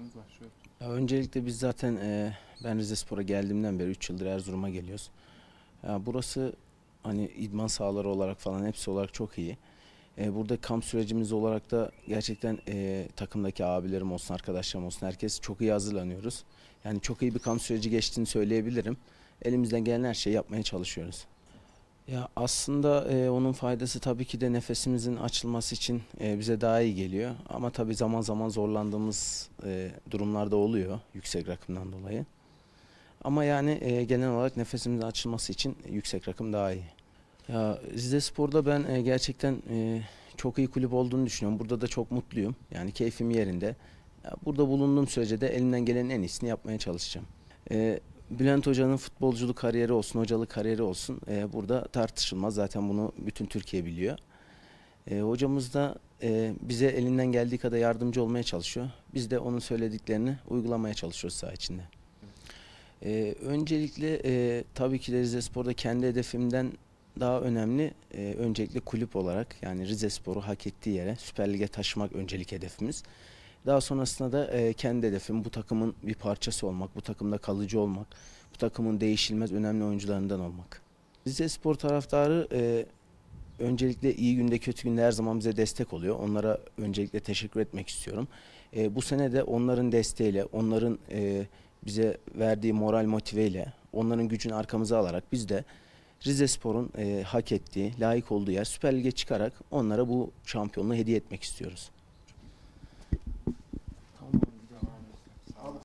Düşünceleriniz var. Şöyle. öncelikle biz zaten e, ben Rize Spor'a geldiğimden beri 3 yıldır Erzurum'a geliyoruz. Ya burası hani idman sahaları olarak falan hepsi olarak çok iyi. E, burada kamp sürecimiz olarak da gerçekten e, takımdaki abilerim olsun, arkadaşlarım olsun herkes çok iyi hazırlanıyoruz. Yani çok iyi bir kamp süreci geçtiğini söyleyebilirim. Elimizden gelen her şeyi yapmaya çalışıyoruz. Ya aslında e, onun faydası tabii ki de nefesimizin açılması için e, bize daha iyi geliyor. Ama tabii zaman zaman zorlandığımız e, durumlarda oluyor yüksek rakımdan dolayı. Ama yani e, genel olarak nefesimizin açılması için yüksek rakım daha iyi. Ya Zide Spor'da ben e, gerçekten e, çok iyi kulüp olduğunu düşünüyorum. Burada da çok mutluyum. Yani keyfim yerinde. Ya burada bulunduğum sürece de elimden gelenin en iyisini yapmaya çalışacağım. E, Bülent Hoca'nın futbolculuk kariyeri olsun, hocalık kariyeri olsun e, burada tartışılmaz. Zaten bunu bütün Türkiye biliyor. E, hocamız da e, bize elinden geldiği kadar yardımcı olmaya çalışıyor. Biz de onun söylediklerini uygulamaya çalışıyoruz saha içinde. E, öncelikle e, tabii ki de Rize Spor'da kendi hedefimden daha önemli e, öncelikle kulüp olarak yani Rize Spor'u hak ettiği yere Süper Lig'e taşımak öncelik hedefimiz. Daha sonrasında da e, kendi hedefim bu takımın bir parçası olmak, bu takımda kalıcı olmak, bu takımın değişilmez önemli oyuncularından olmak. Rize Spor taraftarı e, öncelikle iyi günde kötü günde her zaman bize destek oluyor. Onlara öncelikle teşekkür etmek istiyorum. E, bu sene de onların desteğiyle, onların e, bize verdiği moral motiveyle, onların gücünü arkamıza alarak biz de Rize Spor'un e, hak ettiği, layık olduğu yer Süper Lig'e çıkarak onlara bu şampiyonluğu hediye etmek istiyoruz.